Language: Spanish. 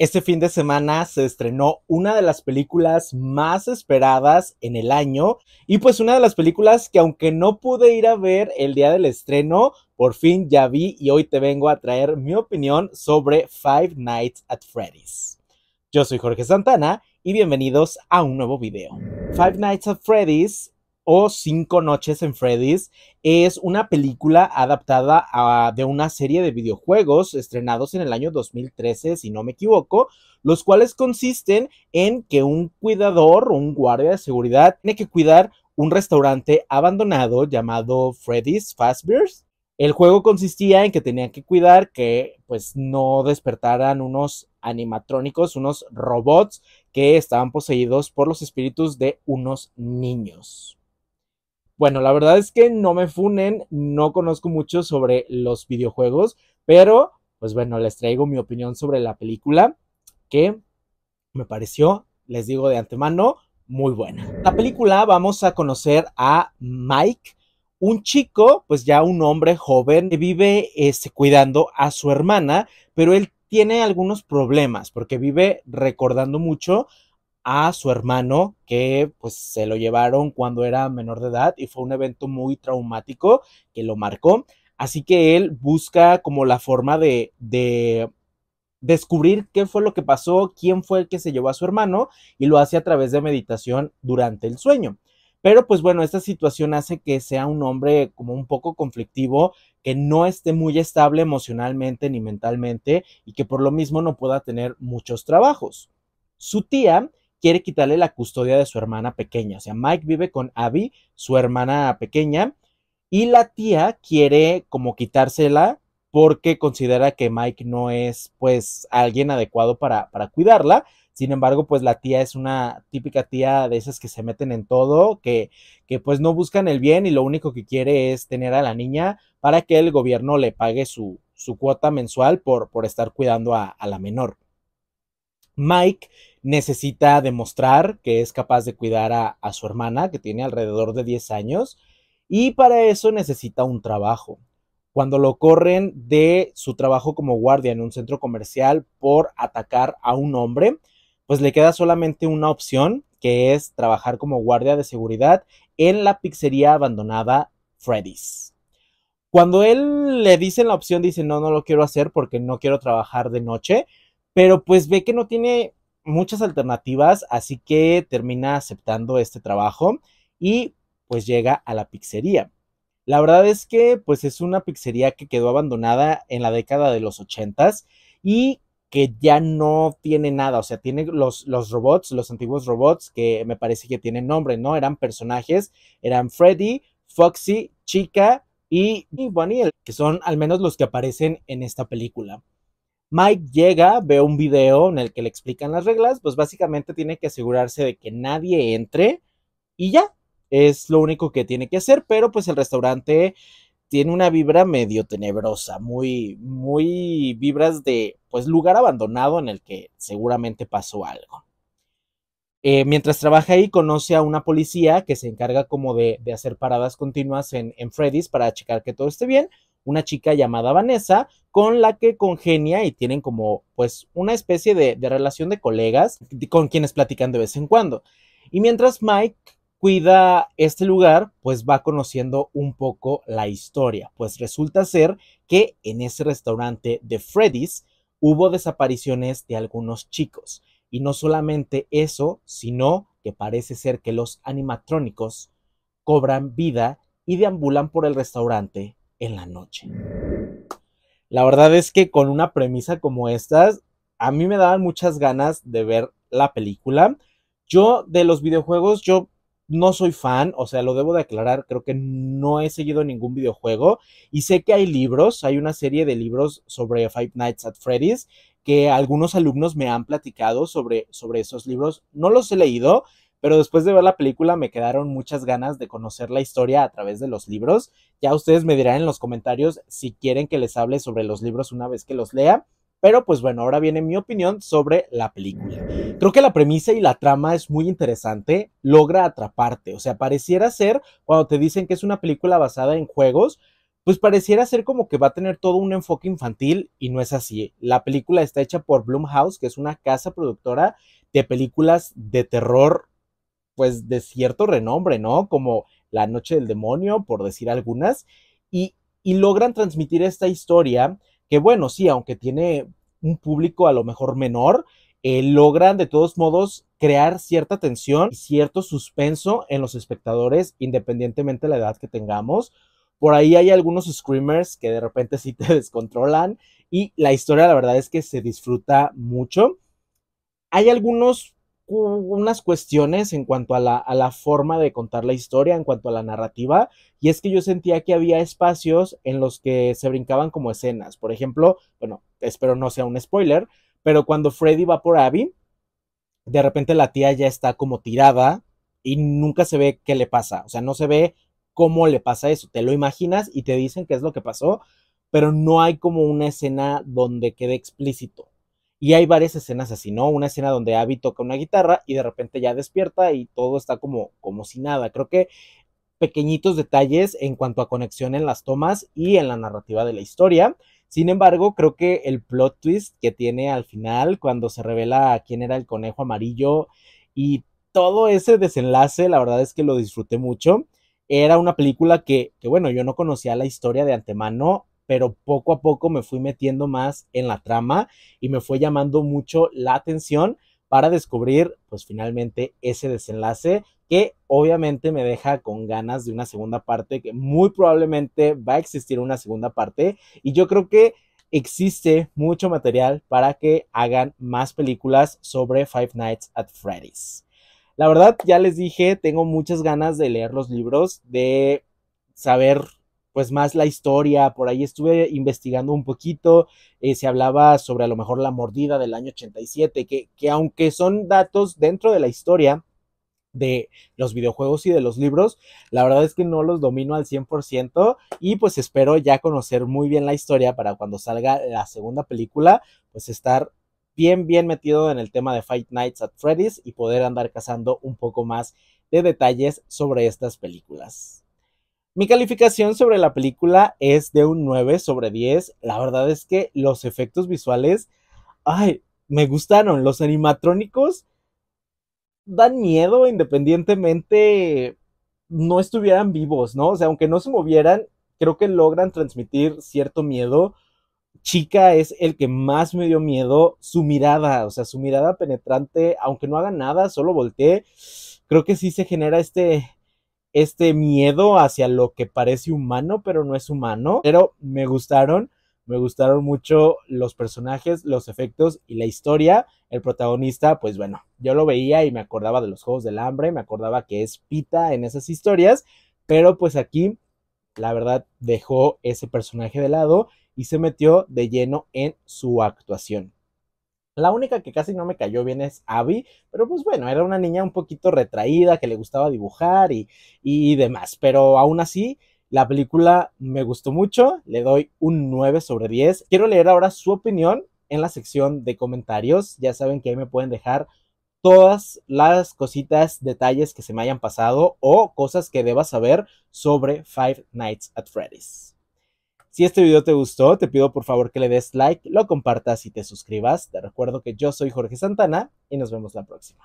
Este fin de semana se estrenó una de las películas más esperadas en el año y pues una de las películas que aunque no pude ir a ver el día del estreno, por fin ya vi y hoy te vengo a traer mi opinión sobre Five Nights at Freddy's. Yo soy Jorge Santana y bienvenidos a un nuevo video. Five Nights at Freddy's o Cinco Noches en Freddy's es una película adaptada a, de una serie de videojuegos estrenados en el año 2013, si no me equivoco, los cuales consisten en que un cuidador un guardia de seguridad tiene que cuidar un restaurante abandonado llamado Freddy's Fazbear's. El juego consistía en que tenían que cuidar que pues no despertaran unos animatrónicos, unos robots que estaban poseídos por los espíritus de unos niños. Bueno, la verdad es que no me funen, no conozco mucho sobre los videojuegos, pero pues bueno, les traigo mi opinión sobre la película que me pareció, les digo de antemano, muy buena. La película vamos a conocer a Mike, un chico, pues ya un hombre joven que vive este, cuidando a su hermana, pero él tiene algunos problemas porque vive recordando mucho a su hermano que pues se lo llevaron cuando era menor de edad y fue un evento muy traumático que lo marcó. Así que él busca como la forma de, de descubrir qué fue lo que pasó, quién fue el que se llevó a su hermano y lo hace a través de meditación durante el sueño. Pero pues bueno, esta situación hace que sea un hombre como un poco conflictivo, que no esté muy estable emocionalmente ni mentalmente y que por lo mismo no pueda tener muchos trabajos. Su tía quiere quitarle la custodia de su hermana pequeña. O sea, Mike vive con Abby, su hermana pequeña, y la tía quiere como quitársela porque considera que Mike no es pues alguien adecuado para, cuidarla. Sin embargo, pues la tía es una típica tía de esas que se meten en todo, que, que pues no buscan el bien y lo único que quiere es tener a la niña para que el gobierno le pague su, cuota mensual por, por estar cuidando a, a la menor. Mike necesita demostrar que es capaz de cuidar a, su hermana, que tiene alrededor de 10 años, y para eso necesita un trabajo. Cuando lo corren de su trabajo como guardia en un centro comercial por atacar a un hombre, pues le queda solamente una opción, que es trabajar como guardia de seguridad en la pizzería abandonada Freddy's. Cuando él le dice la opción, dice, no, no lo quiero hacer porque no quiero trabajar de noche, pero pues ve que no tiene muchas alternativas, así que termina aceptando este trabajo y pues llega a la pizzería. La verdad es que pues es una pizzería que quedó abandonada en la década de los ochentas y que ya no tiene nada, o sea, tiene los, los robots, los antiguos robots que me parece que tienen nombre, ¿no? Eran personajes, eran Freddy, Foxy, Chica y Bonnie, que son al menos los que aparecen en esta película. Mike llega, ve un video en el que le explican las reglas, pues básicamente tiene que asegurarse de que nadie entre y ya, es lo único que tiene que hacer, pero pues el restaurante tiene una vibra medio tenebrosa, muy, muy vibras de, pues, lugar abandonado en el que seguramente pasó algo. Eh, mientras trabaja ahí, conoce a una policía que se encarga como de, hacer paradas continuas en Freddy's para checar que todo esté bien, una chica llamada Vanessa, con la que congenia y tienen como pues una especie de, de relación de colegas con quienes platican de vez en cuando. Y mientras Mike cuida este lugar, pues va conociendo un poco la historia, pues resulta ser que en ese restaurante de Freddy's hubo desapariciones de algunos chicos. Y no solamente eso, sino que parece ser que los animatrónicos cobran vida y deambulan por el restaurante en la noche. La verdad es que con una premisa como estas, a mí me daban muchas ganas de ver la película. Yo de los videojuegos, yo no soy fan, o sea, lo debo de aclarar, creo que no he seguido ningún videojuego y sé que hay libros, hay una serie de libros sobre Five Nights at Freddy's que algunos alumnos me han platicado sobre, sobre esos libros. No los he leído, pero después de ver la película me quedaron muchas ganas de conocer la historia a través de los libros. Ya ustedes me dirán en los comentarios si quieren que les hable sobre los libros una vez que los lea. Pero pues bueno, ahora viene mi opinión sobre la película. Creo que la premisa y la trama es muy interesante, logra atraparte, o sea, pareciera ser, cuando te dicen que es una película basada en juegos, pues pareciera ser como que va a tener todo un enfoque infantil y no es así. La película está hecha por Blumhouse, que es una casa productora de películas de terror pues de cierto renombre, ¿no? Como La Noche del Demonio, por decir algunas, y, logran transmitir esta historia que, bueno, sí, aunque tiene un público a lo mejor menor, eh, logran de todos modos crear cierta tensión y cierto suspenso en los espectadores, independientemente de la edad que tengamos. Por ahí hay algunos screamers que de repente sí te descontrolan y la historia la verdad es que se disfruta mucho. Hay algunos unas cuestiones en cuanto a la, forma de contar la historia, en cuanto a la narrativa, y es que yo sentía que había espacios en los que se brincaban como escenas. Por ejemplo, bueno, espero no sea un spoiler, pero cuando Freddy va por Abby, de repente la tía ya está como tirada y nunca se ve qué le pasa, o sea, no se ve cómo le pasa eso, te lo imaginas y te dicen qué es lo que pasó, pero no hay como una escena donde quede explícito. Y hay varias escenas así, ¿no? Una escena donde Abby toca una guitarra y de repente ya despierta y todo está como, como si nada. Creo que pequeñitos detalles en cuanto a conexión en las tomas y en la narrativa de la historia. Sin embargo, creo que el plot twist que tiene al final, cuando se revela quién era el conejo amarillo y todo ese desenlace, la verdad es que lo disfruté mucho. Era una película que, que bueno, yo no conocía la historia de antemano pero poco a poco me fui metiendo más en la trama y me fue llamando mucho la atención para descubrir, pues finalmente, ese desenlace que obviamente me deja con ganas de una segunda parte, que muy probablemente va a existir una segunda parte y yo creo que existe mucho material para que hagan más películas sobre Five Nights at Freddy's. La verdad, ya les dije, tengo muchas ganas de leer los libros, de saber pues más la historia, por ahí estuve investigando un poquito, eh, se hablaba sobre a lo mejor la mordida del año 87, que, que aunque son datos dentro de la historia, de los videojuegos y de los libros. La verdad es que no los domino al 100% y pues espero ya conocer muy bien la historia para cuando salga la segunda película, pues estar bien, bien metido en el tema de Fight Nights at Freddy's y poder andar cazando un poco más de detalles sobre estas películas. Mi calificación sobre la película es de un 9 sobre 10. La verdad es que los efectos visuales, ay, me gustaron. Los animatrónicos dan miedo independientemente no estuvieran vivos, ¿no? O sea, aunque no se movieran, creo que logran transmitir cierto miedo. Chica es el que más me dio miedo, su mirada, o sea, su mirada penetrante, aunque no haga nada, solo voltee, creo que sí se genera este este miedo hacia lo que parece humano, pero no es humano. Pero me gustaron, me gustaron mucho los personajes, los efectos y la historia. El protagonista, pues bueno, yo lo veía y me acordaba de los Juegos del Hambre, me acordaba que es Pita en esas historias, pero pues aquí, la verdad, dejó ese personaje de lado y se metió de lleno en su actuación. La única que casi no me cayó bien es Abby, pero pues bueno, era una niña un poquito retraída, que le gustaba dibujar y, y demás. Pero aún así, la película me gustó mucho, le doy un 9 sobre 10. Quiero leer ahora su opinión en la sección de comentarios. Ya saben que ahí me pueden dejar todas las cositas, detalles que se me hayan pasado o cosas que deba saber sobre Five Nights at Freddy's. Si este video te gustó, te pido por favor que le des like, lo compartas y te suscribas. Te recuerdo que yo soy Jorge Santana y nos vemos la próxima.